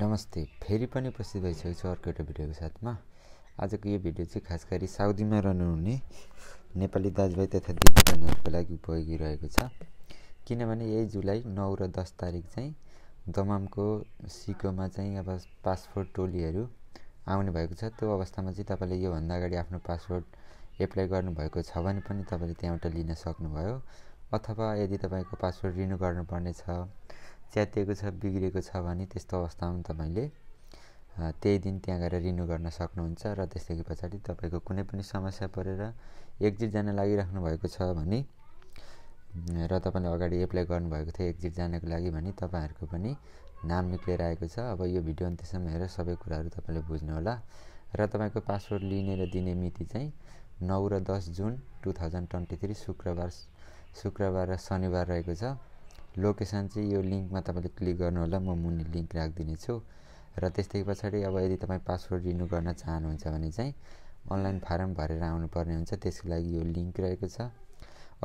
नमस्ते फेरि पनि उपस्थित भइसकेको छु अर्को एउटा भिडियोको साथमा आजको यो भिडियो चाहिँ खास गरी साउदीमा रहनुहुने नेपाली दाजुभाइ तथा दिदीबहिनीहरूको लागि उपयोगी रहेको छ किनभने यही जुलाई नौ र दस तारिक चाहिँ दमामको सिकोमा चाहिँ अब पासपोर्ट टोलीहरू आउने भएको छ त्यो अवस्थामा चाहिँ तपाईँले योभन्दा अगाडि आफ्नो पासपोर्ट एप्लाई गर्नुभएको छ भने पनि तपाईँले त्यहाँबाट लिन सक्नुभयो अथवा यदि तपाईँको पासपोर्ट रिन्यू गर्नुपर्ने छ च्यातिएको छ बिग्रिएको छ भने त्यस्तो अवस्थामा तपाईँले त्यही दिन त्यहाँ गएर रिन्यु गर्न सक्नुहुन्छ र त्यसदेखि पछाडि तपाईँको कुनै पनि समस्या परेर एक्जिट जान लागिराख्नु भएको छ भने र तपाईँले अगाडि एप्लाई गर्नुभएको थियो एक्जिट जानको लागि भने तपाईँहरूको पनि नाम निक्लेर आएको छ अब यो भिडियो अन्त्यसम्म हेरेर सबै कुराहरू तपाईँले होला र तपाईँको पासपोर्ट लिने र दिने मिति चाहिँ नौ र दस जुन टु थाउजन्ड ट्वेन्टी थ्री शुक्रबार शुक्रबार र शनिबार रहेको छ लोकेसन चाहिँ यो लिङ्कमा तपाईँले क्लिक गर्नुहोला म मुनि लिङ्क राखिदिनेछु र त्यस्तै पछाडि अब यदि तपाईँ पासवर्ड रिन्यू गर्न चाहनुहुन्छ भने चाहिँ अनलाइन फारम भरेर आउनुपर्ने हुन्छ त्यसको लागि यो लिङ्क रहेको छ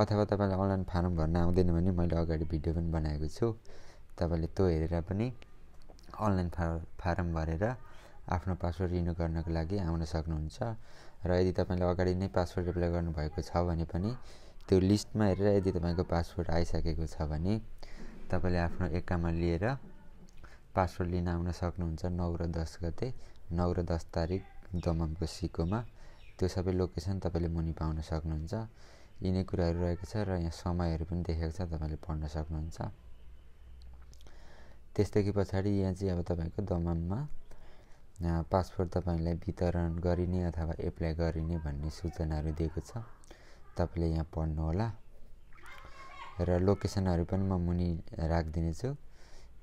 अथवा तपाईँलाई अनलाइन फारम भर्न आउँदैन भने मैले अगाडि भिडियो पनि बनाएको छु तपाईँले त्यो हेरेर पनि अनलाइन फार फारम भरेर आफ्नो पासवर्ड रिन्यू गर्नको लागि आउन सक्नुहुन्छ र यदि तपाईँले अगाडि नै पासवर्ड एप्लाई गर्नुभएको छ भने पनि त्यो लिस्टमा हेरेर यदि तपाईँको पासपोर्ट आइसकेको छ भने तपाईँले आफ्नो एक्कामा लिएर पासपोर्ट लिन आउन सक्नुहुन्छ नौ र दस गते नौ र दस तारिक दमनको सिकोमा त्यो सबै लोकेसन तपाईँले मुनि पाउन सक्नुहुन्छ यिनै कुराहरू रहेको छ र यहाँ समयहरू पनि देखेको छ तपाईँले पढ्न सक्नुहुन्छ त्यसदेखि पछाडि यहाँ चाहिँ अब तपाईँको दमनमा पासपोर्ट तपाईँलाई वितरण गरिने अथवा एप्लाई गरिने भन्ने सूचनाहरू दिएको छ तपाईँले यहाँ पढ्नु होला र लोकेसनहरू पनि म मुनि राखिदिनेछु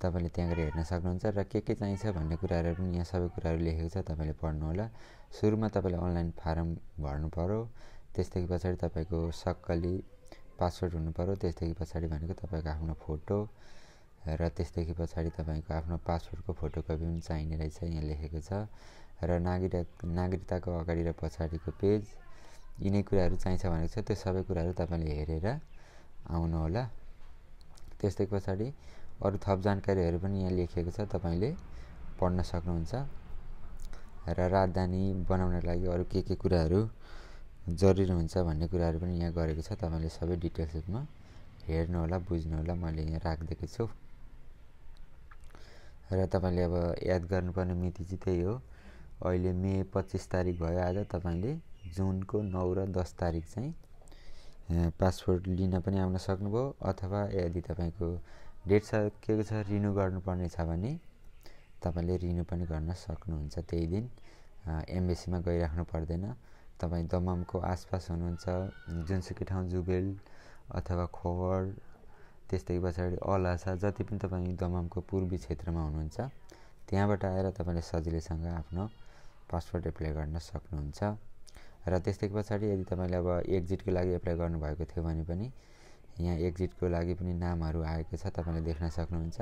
तपाईँले त्यहाँ गएर हेर्न सक्नुहुन्छ र के के चाहिन्छ भन्ने कुराहरू पनि यहाँ सबै कुराहरू लेखेको छ तपाईँले होला सुरुमा तपाईँले अनलाइन फारम भर्नु पऱ्यो त्यसदेखि पछाडि तपाईँको सक्कली पासवर्ड हुनु पऱ्यो त्यसदेखि पछाडि भनेको तपाईँको आफ्नो फोटो र त्यसदेखि पछाडि तपाईँको आफ्नो पासपोर्टको फोटोकपी पनि चाहिने रहेछ यहाँ लेखेको छ र नागरिक नागरिकताको अगाडि र पछाडिको पेज यिनै कुराहरू चाहिन्छ भनेको छ त्यो सबै कुराहरू तपाईँले हेरेर आउनुहोला त्यस्तै पछाडि अरू थप जानकारीहरू पनि यहाँ लेखिएको छ तपाईँले पढ्न सक्नुहुन्छ र राजधानी बनाउनको लागि अरू के के कुराहरू जरुरी हुन्छ भन्ने कुराहरू पनि यहाँ गरेको छ तपाईँले सबै डिटेल्स रूपमा हेर्नुहोला बुझ्नुहोला मैले यहाँ राखिदिएको छु र तपाईँले अब याद गर्नुपर्ने मिति चाहिँ त्यही हो अहिले मे पच्चिस तारिक भयो आज तपाईँले जुनको नौ र दस तारिक चाहिँ पासपोर्ट लिन पनि आउन सक्नुभयो अथवा यदि तपाईँको डेट सकिएको छ रिन्यु गर्नुपर्ने छ भने तपाईँले रिन्यु पनि गर्न सक्नुहुन्छ त्यही दिन एम्बेसीमा गइराख्नु पर्दैन तपाईँ दमामको आसपास हुनुहुन्छ जुनसुकै ठाउँ जुबेल अथवा खोवर त्यस्तै पछाडि अलासा जति पनि तपाईँ दमामको पूर्वी क्षेत्रमा हुनुहुन्छ त्यहाँबाट आएर तपाईँले सजिलैसँग आफ्नो पासपोर्ट एप्लाई गर्न सक्नुहुन्छ र त्यस्तै पछाडि यदि तपाईँले अब एक्जिटको लागि एप्लाई गर्नुभएको थियो भने पनि यहाँ एक्जिटको लागि पनि नामहरू आएको छ तपाईँले देख्न सक्नुहुन्छ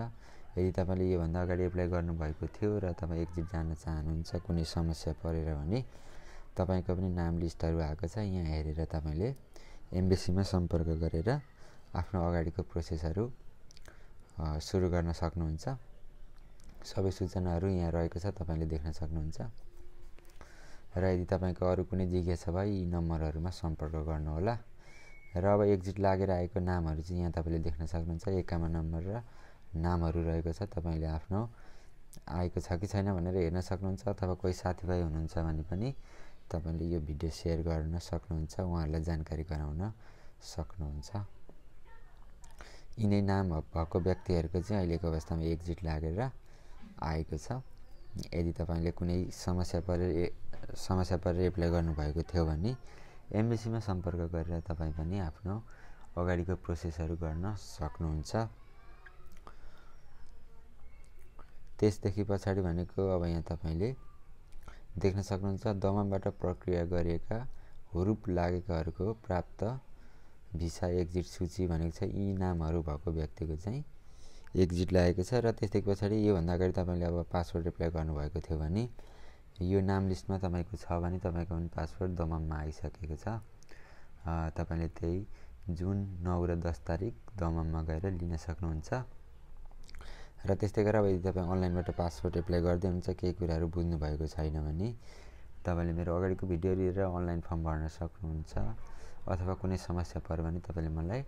यदि तपाईँले योभन्दा अगाडि एप्लाई गर्नुभएको थियो र तपाईँ एक्जिट जान चाहनुहुन्छ कुनै समस्या परेर भने तपाईँको पनि नाम लिस्टहरू आएको छ यहाँ हेरेर तपाईँले एम्बेसीमा सम्पर्क गरेर आफ्नो अगाडिको प्रोसेसहरू सुरु गर्न सक्नुहुन्छ सबै सूचनाहरू यहाँ रहेको छ तपाईँले देख्न सक्नुहुन्छ र यदि तपाईँको अरू कुनै जिज्ञासा भए यी नम्बरहरूमा सम्पर्क गर्नुहोला र अब एक्जिट लागेर आएको नामहरू चाहिँ यहाँ तपाईँले देख्न सक्नुहुन्छ एकामा नम्बर र नामहरू रहेको छ तपाईँले आफ्नो आएको छ कि छैन भनेर हेर्न सक्नुहुन्छ अथवा कोही साथीभाइ हुनुहुन्छ भने पनि तपाईँले यो भिडियो सेयर गर्न सक्नुहुन्छ उहाँहरूलाई जानकारी गराउन सक्नुहुन्छ यिनै नाम भएको व्यक्तिहरूको चाहिँ अहिलेको अवस्थामा एक्जिट लागेर आएको छ यदि तपाईँले कुनै समस्या परेर समस्या परेर रिप्लाई गर्नुभएको थियो भने एमबिसीमा सम्पर्क गरेर तपाईँ पनि आफ्नो अगाडिको प्रोसेसहरू गर्न सक्नुहुन्छ त्यसदेखि पछाडि भनेको अब यहाँ तपाईँले देख्न सक्नुहुन्छ दमनबाट प्रक्रिया गरिएका हुरूप लागेकाहरूको प्राप्त भिसा एक्जिट सूची भनेको छ यी नामहरू भएको व्यक्तिको चाहिँ एक्जिट लागेको छ र त्यसदेखि पछाडि योभन्दा अगाडि तपाईँले अब पासवर्ड एप्लाई गर्नुभएको थियो भने यो नाम लिस्टमा तपाईँको छ भने तपाईँको पनि पासवर्ड दमममा आइसकेको छ तपाईँले त्यही जुन नौ र दस तारिक दमममा गएर लिन सक्नुहुन्छ र त्यस्तै गरेर अब यदि तपाईँ अनलाइनबाट पासपोर्ट एप्लाई गर्दै हुन्छ केही कुराहरू बुझ्नुभएको छैन भने तपाईँले मेरो अगाडिको भिडियो हेरेर अनलाइन फर्म भर्न सक्नुहुन्छ अथवा कुनै समस्या पऱ्यो भने तपाईँले मलाई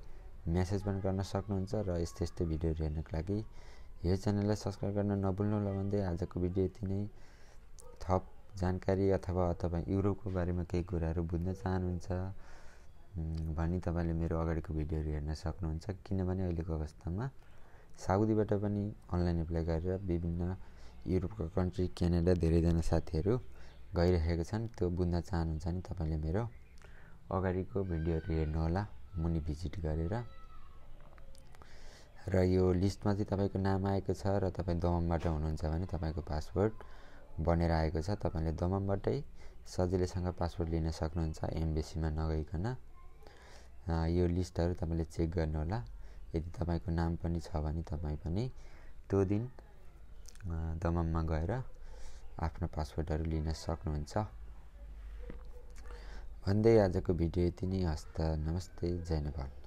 म्यासेज पनि गर्न सक्नुहुन्छ र यस्तै यस्तै भिडियोहरू हेर्नको लागि यो च्यानललाई सब्सक्राइब गर्न नभुल्नु होला भन्दै आजको भिडियो यति नै थप जानकारी अथवा तपाईँ युरोपको बारेमा केही कुराहरू बुझ्न चाहनुहुन्छ भने तपाईँले मेरो अगाडिको भिडियोहरू हेर्न सक्नुहुन्छ किनभने अहिलेको अवस्थामा साउदीबाट पनि अनलाइन एप्लाई गरेर विभिन्न युरोपका कन्ट्री क्यानाडा धेरैजना साथीहरू गइरहेका छन् त्यो बुझ्न चाहनुहुन्छ भने तपाईँले मेरो अगाडिको भिडियोहरू हेर्नुहोला मुनि भिजिट गरेर र यो लिस्टमा चाहिँ तपाईँको नाम आएको छ र तपाईँ दमबाट हुनुहुन्छ भने तपाईँको पासवर्ड बनेर आएको छ तपाईँले दमनबाटै सजिलैसँग पासपोर्ट लिन सक्नुहुन्छ एम्बेसीमा नगइकन यो लिस्टहरू तपाईँले चेक गर्नुहोला यदि तपाईँको नाम पनि छ भने तपाईँ पनि त्यो दिन दमममा गएर आफ्नो पासपोर्टहरू लिन सक्नुहुन्छ भन्दै आजको भिडियो यति नै हस्त नमस्ते जय नेपाल